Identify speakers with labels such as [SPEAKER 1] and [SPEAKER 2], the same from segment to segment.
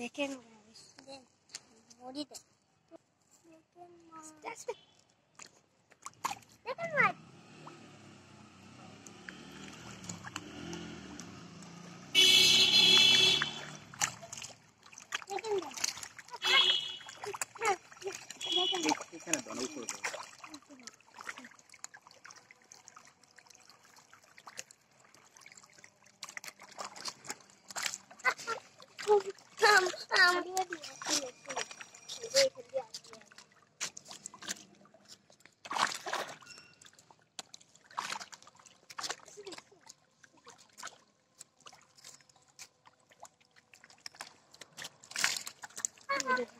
[SPEAKER 1] できるのも一緒で、森で。进去，准备充电。进去。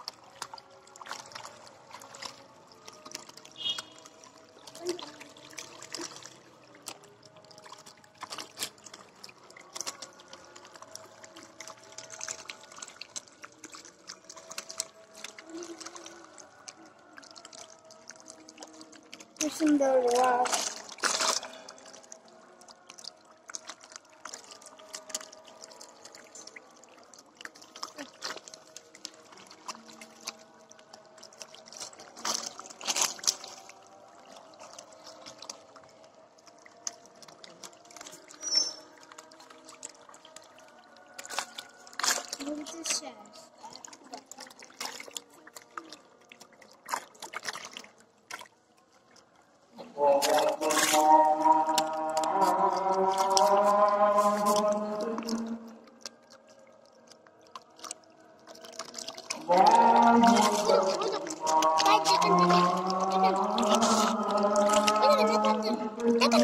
[SPEAKER 1] 是你的我。我真だから